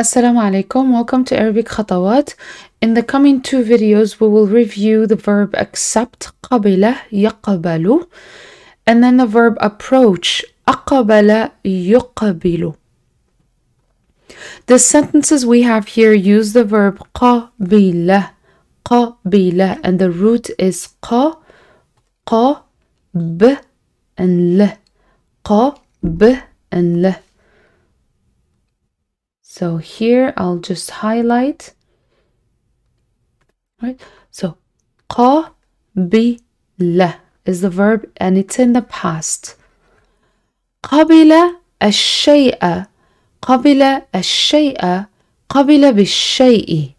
Assalamu alaikum, welcome to Arabic Khatawat. In the coming two videos, we will review the verb accept, قبله, يقبل, and then the verb approach, أقبل, يقبل. The sentences we have here use the verb قبل, قبل, and the root is ق, ق, b, and l, ق, b, and l. So here I'll just highlight. Right? So قابلة is the verb and it's in the past. قبل الشيء قبل الشيء قبل بالشيء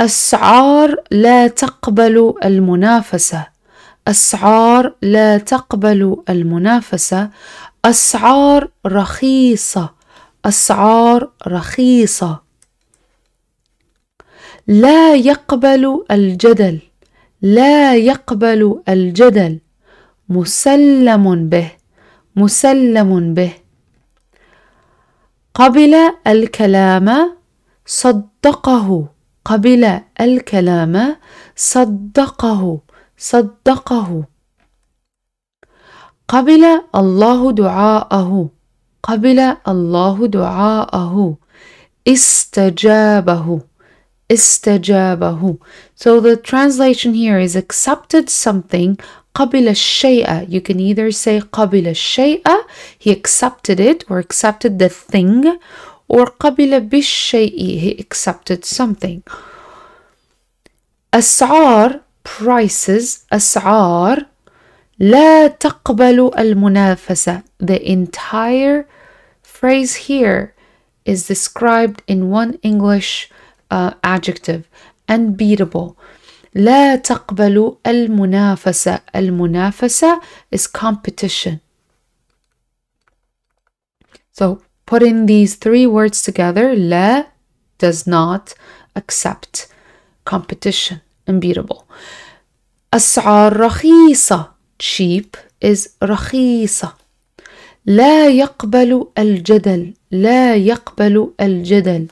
أسعار لا تقبل المنافسة أسعار لا تقبل المنافسة أسعار رخيصة أسعار رخيصة لا يقبل الجدل لا يقبل الجدل مسلم به مسلم به قبل الكلام صدقه قبل الكلام صدقه صدقه قبل الله دعاءه قبل الله دعاءه استجابه استجابه so the translation here is accepted something قبل الشيء you can either say قبل الشيء he accepted it or accepted the thing or قبل بالشيء he accepted something أسعار prices أسعار لا تقبل المنافسة. The entire phrase here is described in one English uh, adjective unbeatable. لا تقبل المنافسة. المنافسة is competition. So putting these three words together, لا does not accept competition, unbeatable. أسعار رخيصة cheap is رخيصة لا يقبل الجدل لا يقبل الجدل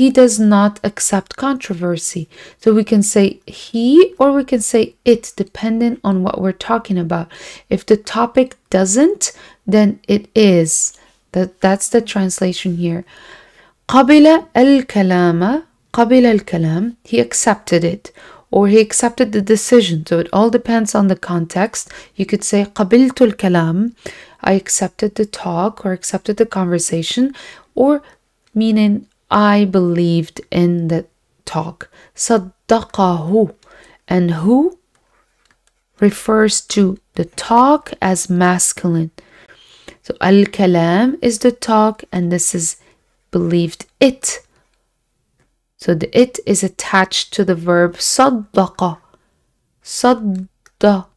he does not accept controversy. So we can say he or we can say it, dependent on what we're talking about. If the topic doesn't, then it is. That, that's the translation here. قبل الكلام قبل الكلام he accepted it or he accepted the decision. So it all depends on the context. You could say قبلت الكلام I accepted the talk or accepted the conversation or meaning I believed in the talk. صدقه and who refers to the talk as masculine. So al is the talk and this is believed it so the it is attached to the verb صدق صدق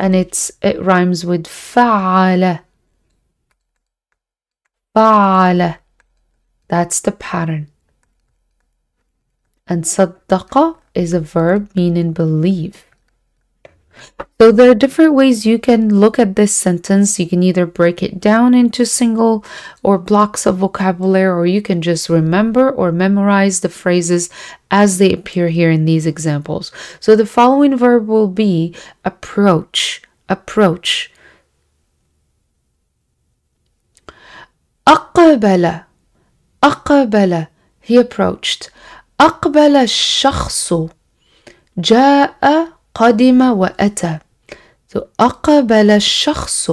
and it's it rhymes with فعل فعل that's the pattern and صدق is a verb meaning believe so there are different ways you can look at this sentence. You can either break it down into single or blocks of vocabulary, or you can just remember or memorize the phrases as they appear here in these examples. So the following verb will be approach, approach. أقبل أقبل he approached أقبل الشخص جاء قدم وأتى so أقبل الشخص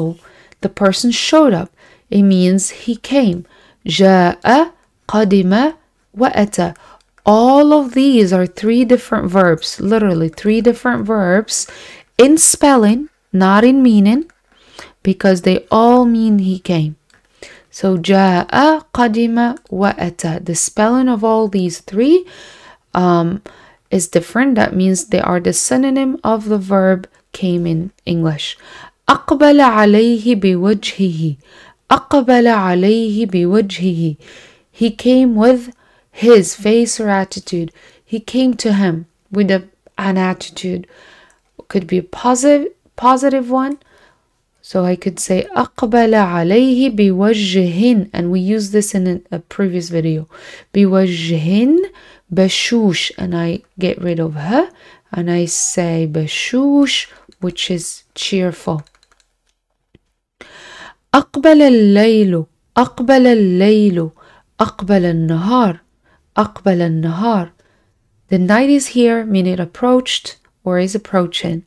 the person showed up it means he came جاء قدم وأتى all of these are three different verbs literally three different verbs in spelling not in meaning because they all mean he came so جاء قدم وأتى the spelling of all these three um, is different. That means they are the synonym of the verb came in English. أقبل عليه بوجهه أقبل عليه بوجهه He came with his face or attitude. He came to him with a, an attitude. Could be a positive, positive one so I could say أقبل عليه بوجه and we used this in a previous video. بوجه بشوش and I get rid of her and I say بشوش which is cheerful. أقبل الليل أقبل الليل أقبل النهار أقبل النهار The night is here meaning approached or is approaching.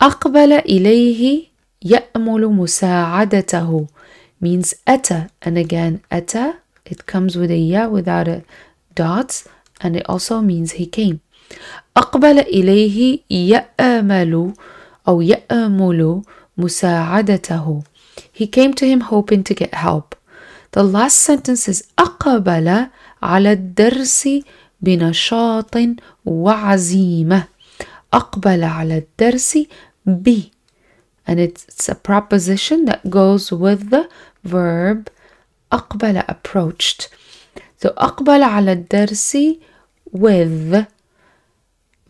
أقبل إليه يأمل مساعدته means أتى and again أتى it comes with a ya without a dot and it also means he came أقبل إليه يأمل أو يأمل مساعدته he came to him hoping to get help the last sentence is أقبل على الدرس بنشاط وعزيمة أقبل على الدرس ب and it's a proposition that goes with the verb أقبل approached so أقبل على الدرس with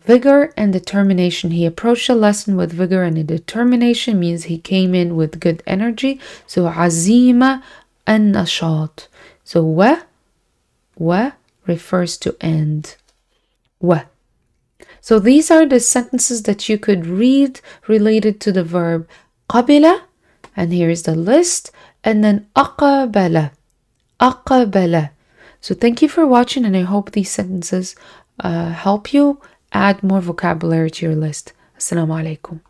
vigor and determination he approached the lesson with vigor and determination means he came in with good energy so عزيمة النشاط so و و refers to end و so these are the sentences that you could read related to the verb kabila, and here is the list and then أقبل أقبل So thank you for watching and I hope these sentences uh, help you add more vocabulary to your list. Assalamu alaikum.